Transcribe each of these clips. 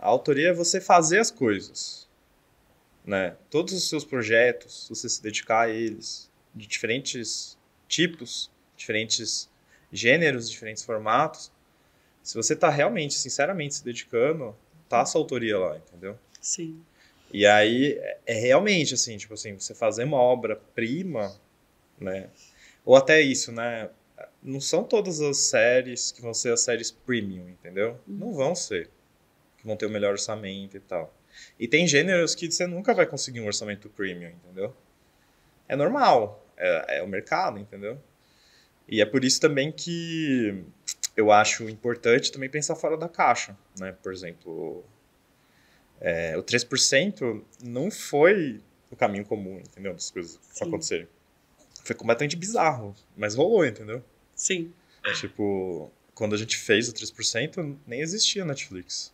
A autoria é você fazer as coisas. Né? Todos os seus projetos, você se dedicar a eles, de diferentes tipos, diferentes gêneros, diferentes formatos, se você está realmente, sinceramente se dedicando, tá a sua autoria lá, entendeu? Sim. E aí, é, é realmente assim, tipo assim, você fazer uma obra-prima, né? Ou até isso, né? Não são todas as séries que vão ser as séries premium, entendeu? Não uhum. vão ser que vão ter o melhor orçamento e tal. E tem gêneros que você nunca vai conseguir um orçamento premium, entendeu? É normal, é, é o mercado, entendeu? E é por isso também que eu acho importante também pensar fora da caixa, né? Por exemplo, é, o 3% não foi o caminho comum, entendeu? Das coisas que acontecerem. Foi completamente bizarro, mas rolou, entendeu? Sim. Tipo, quando a gente fez o 3%, nem existia Netflix.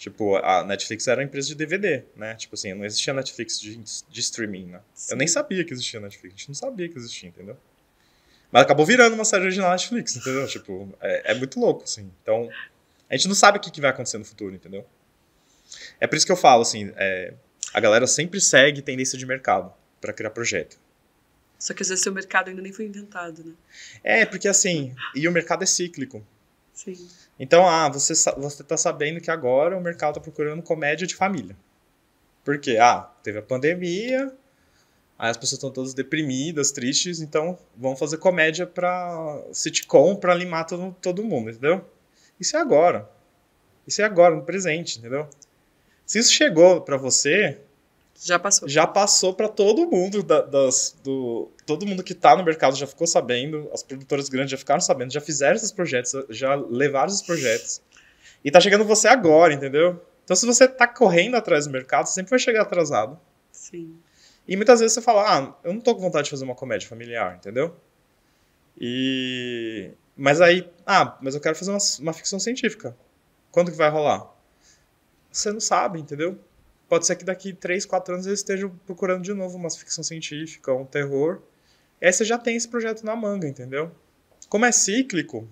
Tipo, a Netflix era uma empresa de DVD, né? Tipo assim, não existia Netflix de, de streaming, né? Sim. Eu nem sabia que existia Netflix, a gente não sabia que existia, entendeu? Mas acabou virando uma série original Netflix, entendeu? tipo, é, é, muito louco, assim. Então, a gente não sabe o que, que vai acontecer no futuro, entendeu? É por isso que eu falo, assim, é, a galera sempre segue tendência de mercado para criar projeto. Só que às vezes o mercado ainda nem foi inventado, né? É, porque assim, e o mercado é cíclico. Então, ah, você, você tá sabendo que agora o mercado tá procurando comédia de família. Porque, ah, teve a pandemia, aí as pessoas estão todas deprimidas, tristes, então vão fazer comédia pra sitcom pra limar todo, todo mundo, entendeu? Isso é agora. Isso é agora, no presente, entendeu? Se isso chegou para você, já passou. Já passou para todo mundo da, das, do todo mundo que está no mercado já ficou sabendo, as produtoras grandes já ficaram sabendo, já fizeram esses projetos, já levaram esses projetos. E tá chegando você agora, entendeu? Então se você tá correndo atrás do mercado, você sempre vai chegar atrasado. Sim. E muitas vezes você fala: "Ah, eu não tô com vontade de fazer uma comédia familiar", entendeu? E mas aí, ah, mas eu quero fazer uma, uma ficção científica. Quando que vai rolar? Você não sabe, entendeu? Pode ser que daqui 3, 4 anos eles estejam procurando de novo uma ficção científica, um terror. Essa já tem esse projeto na manga, entendeu? Como é cíclico,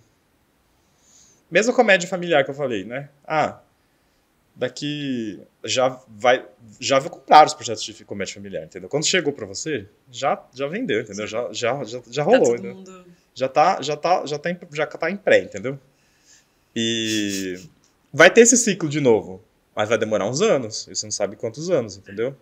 mesmo comédia familiar que eu falei, né? Ah, daqui já vai já vou comprar os projetos de comédia familiar, entendeu? Quando chegou para você, já já vendeu, entendeu? Já já já, já tá rolou, tá mundo... Já tá já tá já tá em, já tá em pré, entendeu? E vai ter esse ciclo de novo. Mas vai demorar uns anos. E você não sabe quantos anos, entendeu?